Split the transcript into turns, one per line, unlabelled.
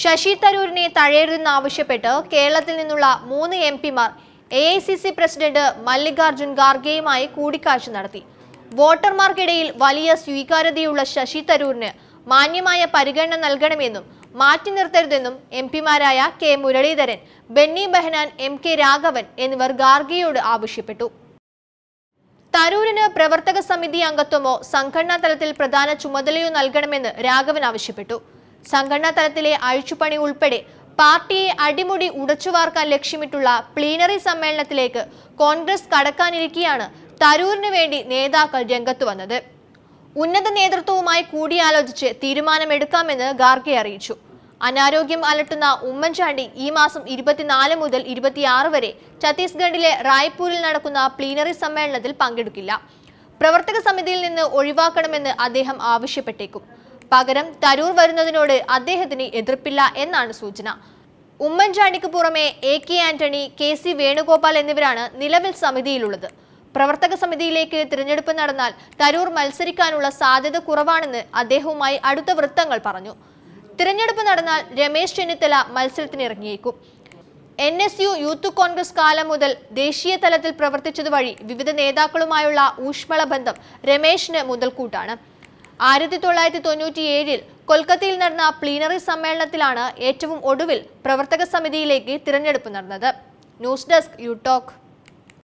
ശശി തരൂരിനെ തഴയരുതെന്നാവശ്യപ്പെട്ട് കേരളത്തിൽ നിന്നുള്ള മൂന്ന് എം പിമാർ A I C C president Mallikarjun ഖാർഗെയുമായി കൂടിക്കാഴ്ച നടത്തി വോട്ടർമാർക്കിടയിൽ വലിയ സ്വീകാര്യതയുള്ള ശശി തരൂരിന് മാന്യമായ പരിഗണന നൽകണമെന്നും മാറ്റി നിർത്തരുതെന്നും എം പിമാരായ K Muraleedharan Benny Behanan M K Raghavan എന്നിവർ ഗാർഗിയോട് ആവശ്യപ്പെട്ടു തരൂരിന് പ്രവർത്തക സമിതി അംഗത്വമോ സംഘടനാ തലത്തിൽ പ്രധാന ചുമതലയോ നൽകണമെന്ന് രാഘവൻ ആവശ്യപ്പെട്ടു സംഘടനാ തലത്തിലെ അഴിച്ചുപണി ഉൾപ്പെടെ പാർട്ടിയെ അടിമുടി ഉടച്ചുവാർക്കാൻ ലക്ഷ്യമിട്ടുള്ള പ്ലീനറി സമ്മേളനത്തിലേക്ക് കോൺഗ്രസ് കടക്കാനിരിക്കെയാണ് തരൂരിനു വേണ്ടി നേതാക്കൾ രംഗത്തു വന്നത് ഉന്നത നേതൃത്വവുമായി കൂടിയാലോചിച്ച് തീരുമാനമെടുക്കാമെന്ന് ഗാർഗെ അറിയിച്ചു അനാരോഗ്യം അലട്ടുന്ന ഉമ്മൻചാണ്ടി ഈ മാസം ഇരുപത്തിനാല് മുതൽ ഇരുപത്തിയാറ് വരെ ഛത്തീസ്ഗഡിലെ റായ്പൂരിൽ നടക്കുന്ന പ്ലീനറി സമ്മേളനത്തിൽ പങ്കെടുക്കില്ല പ്രവർത്തക സമിതിയിൽ നിന്ന് ഒഴിവാക്കണമെന്ന് അദ്ദേഹം ആവശ്യപ്പെട്ടേക്കും പകരം തരൂർ വരുന്നതിനോട് അദ്ദേഹത്തിന് എതിർപ്പില്ല എന്നാണ് സൂചന ഉമ്മൻചാണ്ടിക്ക് പുറമെ A K Antony K C Venugopal എന്നിവരാണ് നിലവിൽ സമിതിയിലുള്ളത് പ്രവർത്തക സമിതിയിലേക്ക് തിരഞ്ഞെടുപ്പ് നടന്നാൽ തരൂർ മത്സരിക്കാനുള്ള സാധ്യത കുറവാണെന്ന് അദ്ദേഹവുമായി അടുത്ത വൃത്തങ്ങൾ പറഞ്ഞു തിരഞ്ഞെടുപ്പ് നടന്നാൽ രമേശ് ചെന്നിത്തല മത്സരത്തിനിറങ്ങിയേക്കും N S U youth Congress കാലം മുതൽ ദേശീയ തലത്തിൽ പ്രവർത്തിച്ചതുവഴി വിവിധ നേതാക്കളുമായുള്ള ഊഷ്മള ബന്ധം രമേശിന് മുതൽക്കൂട്ടാണ് ആയിരത്തി തൊള്ളായിരത്തി ഏഴിൽ കൊൽക്കത്തയിൽ നടന്ന പ്ലീനറി സമ്മേളനത്തിലാണ് ഏറ്റവും ഒടുവിൽ പ്രവർത്തക സമിതിയിലേക്ക് തിരഞ്ഞെടുപ്പ് നടന്നത് ന്യൂസ് ഡെസ്ക് യു ടോക്ക്